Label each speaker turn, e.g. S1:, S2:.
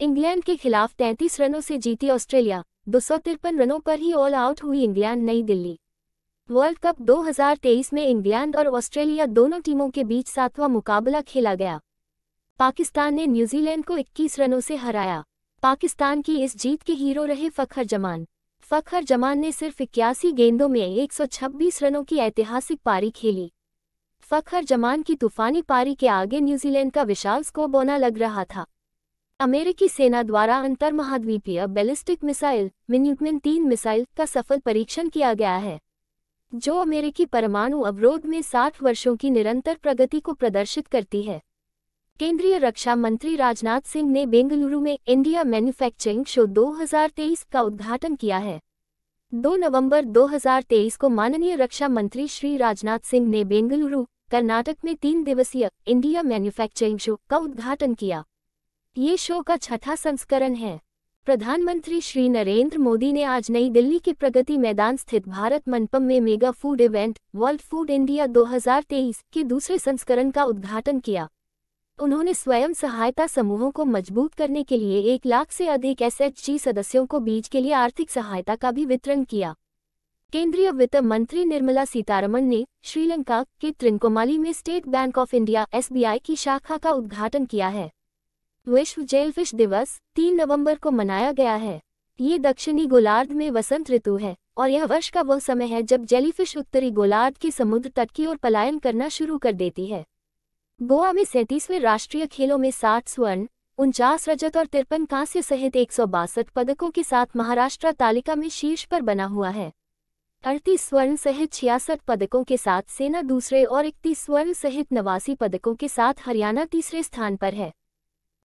S1: England के खिलाफ 33 रनों से जीती ऑस्ट्रेलिया दो रनों पर ही ऑल आउट हुई England New Delhi world cup 2023 में इंग्लैंड और ऑस्ट्रेलिया दोनों टीमों के बीच सातवां मुकाबला खेला गया पाकिस्तान ने न्यूजीलैंड को 21 रनों से हराया पाकिस्तान की इस जीत के हीरो रहे फ़खर जमान फ़खर जमान ने सिर्फ इक्यासी गेंदों में 126 रनों की ऐतिहासिक पारी खेली फ़खर जमान की तूफानी पारी के आगे न्यूजीलैंड का विशाल स्कोबोना लग रहा था अमेरिकी सेना द्वारा अंतर महाद्वीपीय बैलिस्टिक मिसाइल मिन्यूटमिन तीन मिसाइल का सफल परीक्षण किया गया है जो अमेरिकी परमाणु अवरोध में साठ वर्षों की निरंतर प्रगति को प्रदर्शित करती है केंद्रीय रक्षा मंत्री राजनाथ सिंह ने बेंगलुरु में इंडिया मैन्युफैक्चरिंग शो 2023 का उद्घाटन किया है 2 नवंबर 2023 को माननीय रक्षा मंत्री श्री राजनाथ सिंह ने बेंगलुरु कर्नाटक में तीन दिवसीय इंडिया मैन्युफैक्चरिंग शो का उद्घाटन किया ये शो का छठा संस्करण है प्रधानमंत्री श्री नरेंद्र मोदी ने आज नई दिल्ली के प्रगति मैदान स्थित भारत मंडपम में mega food event world food India 2023 के दूसरे संस्करण का उद्घाटन किया उन्होंने स्वयं सहायता समूहों को मजबूत करने के लिए एक लाख से अधिक एसएचजी सदस्यों को बीज के लिए आर्थिक सहायता का भी वितरण किया केंद्रीय वित्त मंत्री निर्मला सीतारमण ने श्रीलंका के त्रिनकोमाली में state bank of India SBI की शाखा का उद्घाटन किया है विश्व जेलफिश दिवस 3 नवंबर को मनाया गया है ये दक्षिणी गोलार्ध में वसंत ऋतु है और यह वर्ष का वह समय है जब जेलीफिश उत्तरी गोलार्ध के समुद्र तट की ओर पलायन करना शुरू कर देती है गोवा में सैंतीसवें राष्ट्रीय खेलों में साठ स्वर्ण उनचास रजत और तिरपन कांस्य सहित एक पदकों के साथ महाराष्ट्र तालिका में शीर्ष पर बना हुआ है अड़तीस स्वर्ण सहित छियासठ पदकों के साथ सेना दूसरे और इकतीस स्वर्ण सहित नवासी पदकों के साथ हरियाणा तीसरे स्थान पर है